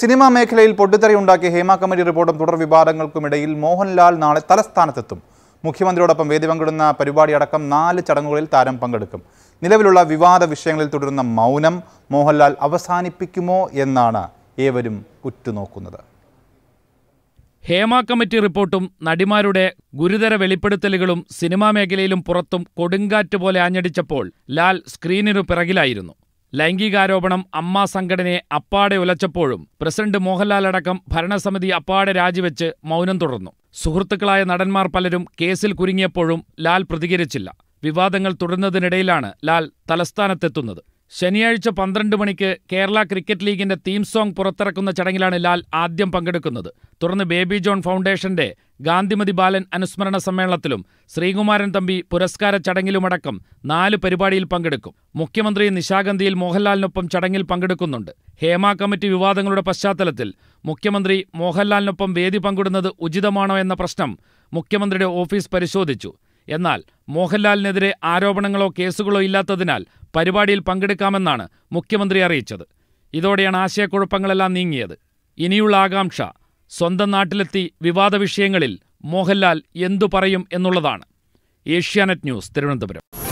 cinema മേഖലയിൽ പൊട്ടിത്തെറിയുണ്ടാക്കിയ Hema committee റിപ്പോർട്ടും തുടർ വിവാദങ്ങൾക്കുമിടയിൽ മോഹൻലാൽ നാളെ തലസ്ഥാനത്തെത്തും മുഖ്യമന്ത്രിയോടൊപ്പം വേദി പങ്കിടുന്ന പരിപാടി അടക്കം നാല് ചടങ്ങുകളിൽ താരം പങ്കെടുക്കും നിലവിലുള്ള വിവാദ വിഷയങ്ങളിൽ തുടരുന്ന മൗനം മോഹൻലാൽ അവസാനിപ്പിക്കുമോ എന്നാണ് ഏവരും ഉറ്റുനോക്കുന്നത് ഹേമ കമ്മിറ്റി റിപ്പോർട്ടും നടിമാരുടെ ഗുരുതര വെളിപ്പെടുത്തലുകളും സിനിമാ മേഖലയിലും പുറത്തും കൊടുങ്കാറ്റ് പോലെ ആഞ്ഞടിച്ചപ്പോൾ ലാൽ സ്ക്രീനിനു പിറകിലായിരുന്നു ലൈംഗികാരോപണം അമ്മ സംഘടനയെ അപ്പാടെ ഉലച്ചപ്പോഴും പ്രസിഡന്റ് മോഹൻലാൽ അടക്കം ഭരണസമിതി അപ്പാടെ രാജിവെച്ച് മൗനം തുടർന്നു സുഹൃത്തുക്കളായ നടന്മാർ പലരും കേസിൽ കുരുങ്ങിയപ്പോഴും ലാൽ പ്രതികരിച്ചില്ല വിവാദങ്ങൾ തുടരുന്നതിനിടയിലാണ് ലാൽ തലസ്ഥാനത്തെത്തുന്നത് ശനിയാഴ്ച പന്ത്രണ്ട് മണിക്ക് കേരള ക്രിക്കറ്റ് ലീഗിന്റെ തീം സോങ് പുറത്തിറക്കുന്ന ചടങ്ങിലാണ് ലാൽ ആദ്യം പങ്കെടുക്കുന്നത് തുടർന്ന് ബേബി ജോൺ ഫൗണ്ടേഷന്റെ ഗാന്ധിമതി ബാലൻ അനുസ്മരണ സമ്മേളനത്തിലും ശ്രീകുമാരൻ തമ്പി പുരസ്കാര ചടങ്ങിലുമടക്കം നാല് പരിപാടിയിൽ പങ്കെടുക്കും മുഖ്യമന്ത്രി നിശാഗന്ധിയിൽ മോഹൻലാലിനൊപ്പം ചടങ്ങിൽ പങ്കെടുക്കുന്നുണ്ട് ഹേമ കമ്മിറ്റി വിവാദങ്ങളുടെ പശ്ചാത്തലത്തിൽ മുഖ്യമന്ത്രി മോഹൻലാലിനൊപ്പം വേദി പങ്കിടുന്നത് ഉചിതമാണോ എന്ന പ്രശ്നം മുഖ്യമന്ത്രിയുടെ ഓഫീസ് പരിശോധിച്ചു എന്നാൽ മോഹൻലാലിനെതിരെ ആരോപണങ്ങളോ കേസുകളോ ഇല്ലാത്തതിനാൽ പരിപാടിയിൽ പങ്കെടുക്കാമെന്നാണ് മുഖ്യമന്ത്രി അറിയിച്ചത് ഇതോടെയാണ് ആശയക്കുഴപ്പങ്ങളെല്ലാം നീങ്ങിയത് ഇനിയുള്ള ആകാംക്ഷ സ്വന്തം നാട്ടിലെത്തി വിവാദ വിഷയങ്ങളിൽ മോഹൻലാൽ എന്തു പറയും എന്നുള്ളതാണ് ഏഷ്യാനെറ്റ് ന്യൂസ് തിരുവനന്തപുരം